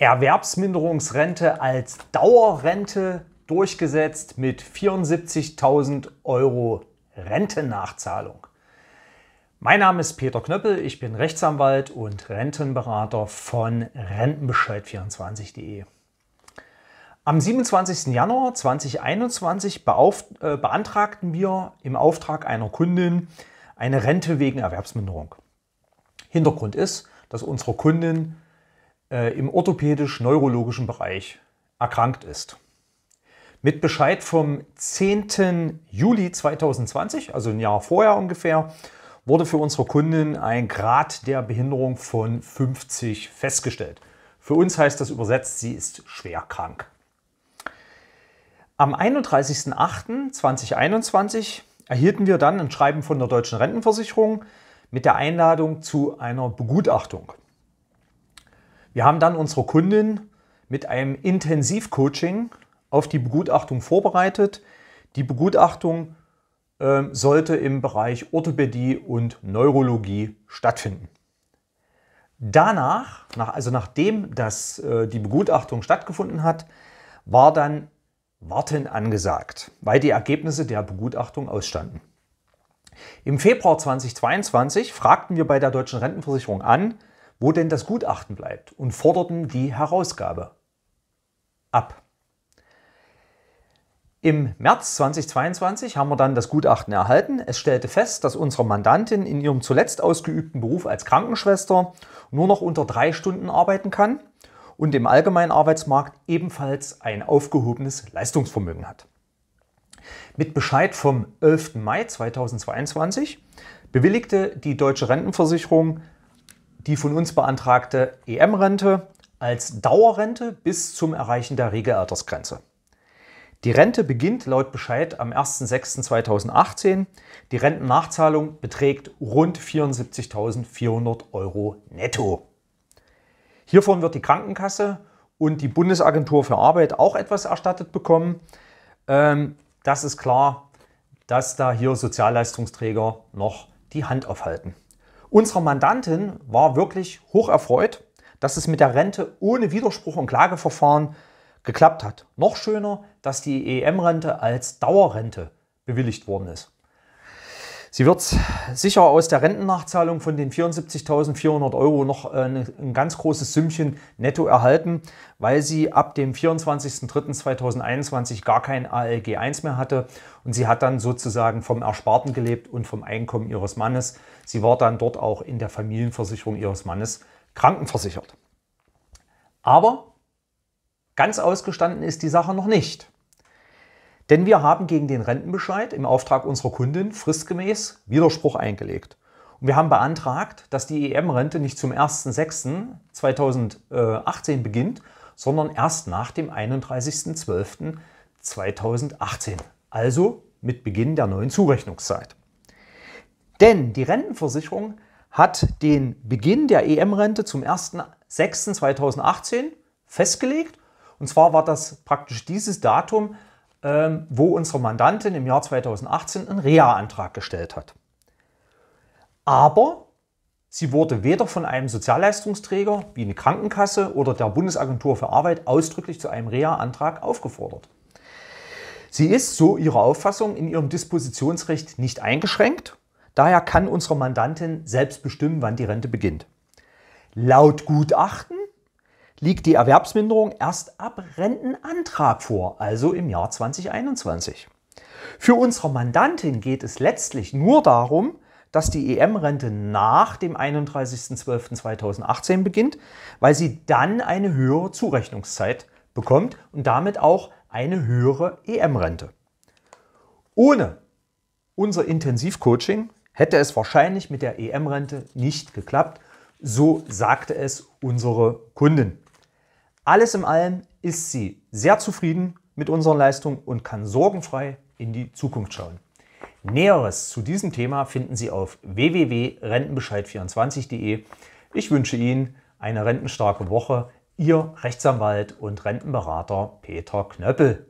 Erwerbsminderungsrente als Dauerrente durchgesetzt mit 74.000 Euro Rentennachzahlung. Mein Name ist Peter Knöppel, ich bin Rechtsanwalt und Rentenberater von Rentenbescheid24.de. Am 27. Januar 2021 äh, beantragten wir im Auftrag einer Kundin eine Rente wegen Erwerbsminderung. Hintergrund ist, dass unsere Kundin äh, im orthopädisch-neurologischen Bereich erkrankt ist. Mit Bescheid vom 10. Juli 2020, also ein Jahr vorher ungefähr, wurde für unsere Kunden ein Grad der Behinderung von 50 festgestellt. Für uns heißt das übersetzt, sie ist schwer krank. Am 31.08.2021 erhielten wir dann ein Schreiben von der Deutschen Rentenversicherung mit der Einladung zu einer Begutachtung. Wir haben dann unsere Kundin mit einem Intensivcoaching auf die Begutachtung vorbereitet. Die Begutachtung äh, sollte im Bereich Orthopädie und Neurologie stattfinden. Danach, nach, also nachdem das, äh, die Begutachtung stattgefunden hat, war dann Warten angesagt, weil die Ergebnisse der Begutachtung ausstanden. Im Februar 2022 fragten wir bei der Deutschen Rentenversicherung an, wo denn das Gutachten bleibt und forderten die Herausgabe ab. Im März 2022 haben wir dann das Gutachten erhalten. Es stellte fest, dass unsere Mandantin in ihrem zuletzt ausgeübten Beruf als Krankenschwester nur noch unter drei Stunden arbeiten kann und im allgemeinen Arbeitsmarkt ebenfalls ein aufgehobenes Leistungsvermögen hat. Mit Bescheid vom 11. Mai 2022 bewilligte die Deutsche Rentenversicherung die von uns beantragte EM-Rente als Dauerrente bis zum Erreichen der Regelaltersgrenze. Die Rente beginnt laut Bescheid am 01.06.2018. Die Rentennachzahlung beträgt rund 74.400 Euro netto. Hiervon wird die Krankenkasse und die Bundesagentur für Arbeit auch etwas erstattet bekommen. Ähm, das ist klar, dass da hier Sozialleistungsträger noch die Hand aufhalten. Unsere Mandantin war wirklich hoch erfreut, dass es mit der Rente ohne Widerspruch und Klageverfahren geklappt hat. Noch schöner, dass die EM-Rente als Dauerrente bewilligt worden ist. Sie wird sicher aus der Rentennachzahlung von den 74.400 Euro noch äh, ne, ein ganz großes Sümmchen netto erhalten, weil sie ab dem 24.03.2021 gar kein ALG 1 mehr hatte und sie hat dann sozusagen vom Ersparten gelebt und vom Einkommen ihres Mannes. Sie war dann dort auch in der Familienversicherung ihres Mannes krankenversichert. Aber ganz ausgestanden ist die Sache noch nicht. Denn wir haben gegen den Rentenbescheid im Auftrag unserer Kundin fristgemäß Widerspruch eingelegt. Und wir haben beantragt, dass die EM-Rente nicht zum 1.6.2018 beginnt, sondern erst nach dem 31.12.2018, also mit Beginn der neuen Zurechnungszeit. Denn die Rentenversicherung hat den Beginn der EM-Rente zum 1.6.2018 festgelegt. Und zwar war das praktisch dieses Datum, ähm, wo unsere Mandantin im Jahr 2018 einen Reha-Antrag gestellt hat. Aber sie wurde weder von einem Sozialleistungsträger wie eine Krankenkasse oder der Bundesagentur für Arbeit ausdrücklich zu einem Reha-Antrag aufgefordert. Sie ist, so ihre Auffassung, in ihrem Dispositionsrecht nicht eingeschränkt. Daher kann unsere Mandantin selbst bestimmen, wann die Rente beginnt. Laut Gutachten liegt die Erwerbsminderung erst ab Rentenantrag vor, also im Jahr 2021. Für unsere Mandantin geht es letztlich nur darum, dass die EM-Rente nach dem 31.12.2018 beginnt, weil sie dann eine höhere Zurechnungszeit bekommt und damit auch eine höhere EM-Rente. Ohne unser Intensivcoaching hätte es wahrscheinlich mit der EM-Rente nicht geklappt, so sagte es unsere Kundin. Alles in allem ist sie sehr zufrieden mit unseren Leistungen und kann sorgenfrei in die Zukunft schauen. Näheres zu diesem Thema finden Sie auf www.rentenbescheid24.de. Ich wünsche Ihnen eine rentenstarke Woche. Ihr Rechtsanwalt und Rentenberater Peter Knöppel.